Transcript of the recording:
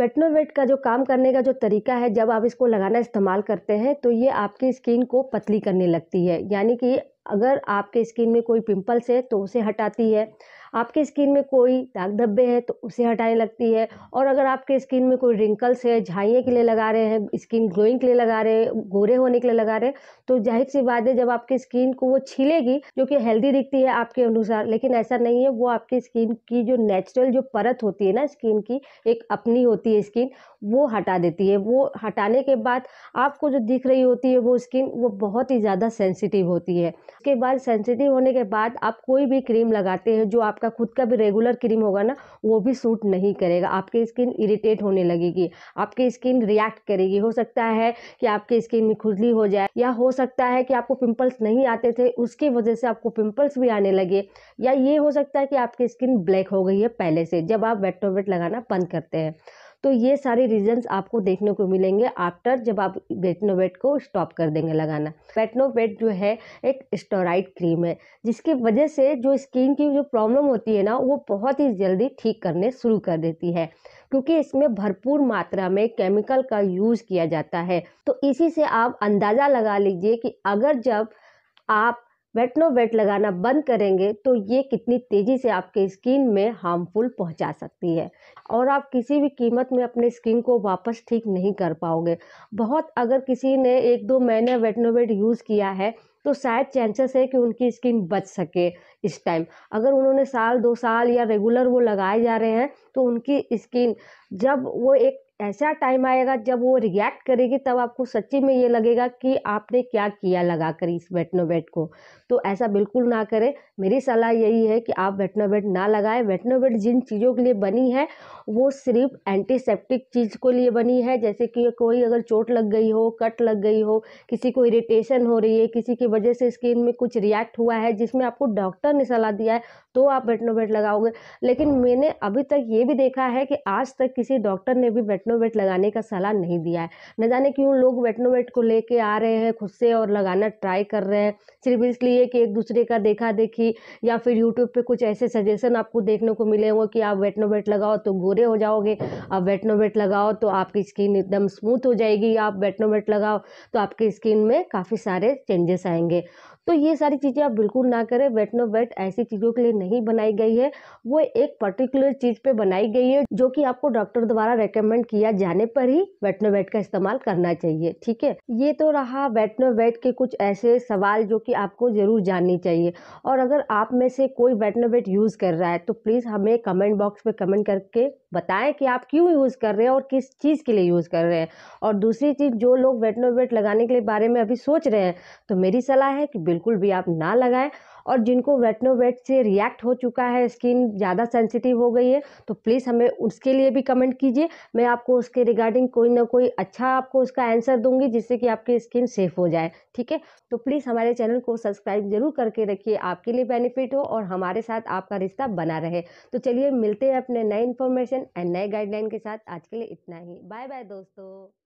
वेटनोवेट का जो काम करने का जो तरीका है जब आप इसको लगाना इस्तेमाल करते हैं तो ये आपकी स्किन को पतली करने लगती है यानी कि अगर आपके स्किन में कोई पिंपल्स है तो उसे हटाती है आपके स्किन में कोई दाग धब्बे हैं तो उसे हटाने लगती है और अगर आपके स्किन में कोई रिंकल्स है झाइए के लिए लगा रहे हैं स्किन ग्लोइंग के लिए लगा रहे हैं गोरे होने के लिए लगा रहे हैं तो जाहिर सी बात है जब आपकी स्किन को वो छीलेगी जो कि हेल्दी दिखती है आपके अनुसार लेकिन ऐसा नहीं है वो आपकी स्किन की जो नेचुरल जो परत होती है ना स्किन की एक अपनी होती है स्किन वो हटा देती है वो हटाने के बाद आपको जो दिख रही होती है वो स्किन वो बहुत ही ज़्यादा सेंसिटिव होती है उसके बाद सेंसिटिव होने के बाद आप कोई भी क्रीम लगाते हैं जो आप आपका खुद का भी रेगुलर क्रीम होगा ना वो भी सूट नहीं करेगा आपकी स्किन इरिटेट होने लगेगी आपकी स्किन रिएक्ट करेगी हो सकता है कि आपकी स्किन में खुजली हो जाए या हो सकता है कि आपको पिंपल्स नहीं आते थे उसकी वजह से आपको पिंपल्स भी आने लगे या ये हो सकता है कि आपकी स्किन ब्लैक हो गई है पहले से जब आप वेट टू वेट लगाना बंद करते हैं तो ये सारे रीजंस आपको देखने को मिलेंगे आफ्टर जब आप बेटनोवेट को स्टॉप कर देंगे लगाना बेटनोवेट जो है एक स्टोराइड क्रीम है जिसकी वजह से जो स्किन की जो प्रॉब्लम होती है ना वो बहुत ही जल्दी ठीक करने शुरू कर देती है क्योंकि इसमें भरपूर मात्रा में केमिकल का यूज़ किया जाता है तो इसी से आप अंदाज़ा लगा लीजिए कि अगर जब आप वेटनो वेट लगाना बंद करेंगे तो ये कितनी तेज़ी से आपके स्किन में हार्मफुल पहुंचा सकती है और आप किसी भी कीमत में अपने स्किन को वापस ठीक नहीं कर पाओगे बहुत अगर किसी ने एक दो महीने वेटनो वेट यूज़ किया है तो शायद चांसेस है कि उनकी स्किन बच सके इस टाइम अगर उन्होंने साल दो साल या रेगुलर वो लगाए जा रहे हैं तो उनकी स्किन जब वो एक ऐसा टाइम आएगा जब वो रिएक्ट करेगी तब आपको सच्ची में ये लगेगा कि आपने क्या किया लगा कर इस वेटनोवेट को तो ऐसा बिल्कुल ना करें मेरी सलाह यही है कि आप वेटनोवेट ना लगाएं वेटनोवेट जिन चीज़ों के लिए बनी है वो सिर्फ एंटीसेप्टिक चीज़ को लिए बनी है जैसे कि कोई अगर चोट लग गई हो कट लग गई हो किसी को इरीटेशन हो रही है किसी की वजह से स्किन में कुछ रिएक्ट हुआ है जिसमें आपको डॉक्टर ने सलाह दिया है तो आप वेटनोवेट लगाओगे लेकिन मैंने अभी तक ये भी देखा है कि आज तक किसी डॉक्टर ने भी वेटनो वेटनोवेट लगाने का सलाह नहीं दिया है न जाने क्यों लोग वेटनोवेट को लेके आ रहे हैं खुद से और लगाना ट्राई कर रहे हैं सिर्फ इसलिए कि एक दूसरे का देखा देखी या फिर यूट्यूब पर कुछ ऐसे सजेशन आपको देखने को मिले होंगे कि आप वेटनोवेट लगाओ तो गोरे हो जाओगे आप वेटनोवेट लगाओ तो आपकी स्किन एकदम स्मूथ हो जाएगी आप वेटनोवेट लगाओ तो आपकी स्किन में काफ़ी सारे चेंजेस आएंगे तो ये सारी चीज़ें आप बिल्कुल ना करें वेटनो वेट ऐसी चीज़ों के लिए नहीं बनाई गई है वो एक पर्टिकुलर चीज़ पे बनाई गई है जो कि आपको डॉक्टर द्वारा रेकमेंड किया जाने पर ही नो वेट का इस्तेमाल करना चाहिए ठीक है ये तो रहा वेटनो वेट के कुछ ऐसे सवाल जो कि आपको ज़रूर जाननी चाहिए और अगर आप में से कोई वेटनो वेट यूज़ कर रहा है तो प्लीज़ हमें कमेंट बॉक्स में कमेंट करके बताएं कि आप क्यों यूज़ कर रहे हैं और किस चीज़ के लिए यूज़ कर रहे हैं और दूसरी चीज़ जो लोग वेटनो वेट लगाने के लिए बारे में अभी सोच रहे हैं तो मेरी सलाह है कि बिल्कुल बिल्कुल भी आप ना लगाएं और जिनको वेटनोवेट से रिएक्ट हो चुका है स्किन ज़्यादा सेंसिटिव हो गई है तो प्लीज़ हमें उसके लिए भी कमेंट कीजिए मैं आपको उसके रिगार्डिंग कोई ना कोई अच्छा आपको उसका आंसर दूंगी जिससे कि आपकी स्किन सेफ हो जाए ठीक है तो प्लीज़ हमारे चैनल को सब्सक्राइब जरूर करके रखिए आपके लिए बेनिफिट हो और हमारे साथ आपका रिश्ता बना रहे तो चलिए मिलते हैं अपने नए इन्फॉर्मेशन एंड नए गाइडलाइन के साथ आज के लिए इतना ही बाय बाय दोस्तों